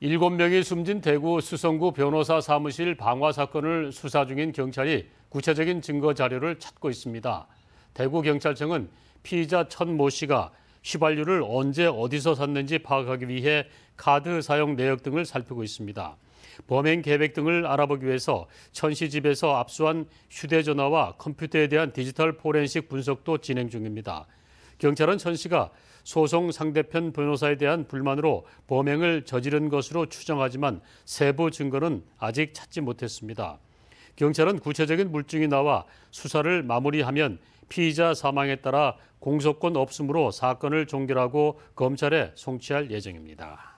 일곱 명이 숨진 대구 수성구 변호사 사무실 방화 사건을 수사 중인 경찰이 구체적인 증거 자료를 찾고 있습니다. 대구경찰청은 피의자 천 모 씨가 휘발유를 언제 어디서 샀는지 파악하기 위해 카드 사용 내역 등을 살피고 있습니다. 범행 계획 등을 알아보기 위해서 천 씨 집에서 압수한 휴대전화와 컴퓨터에 대한 디지털 포렌식 분석도 진행 중입니다. 경찰은 천 씨가 소송 상대편 변호사에 대한 불만으로 범행을 저지른 것으로 추정하지만 세부 증거는 아직 찾지 못했습니다. 경찰은 구체적인 물증이 나와 수사를 마무리하면 피의자 사망에 따라 공소권 없음으로 사건을 종결하고 검찰에 송치할 예정입니다.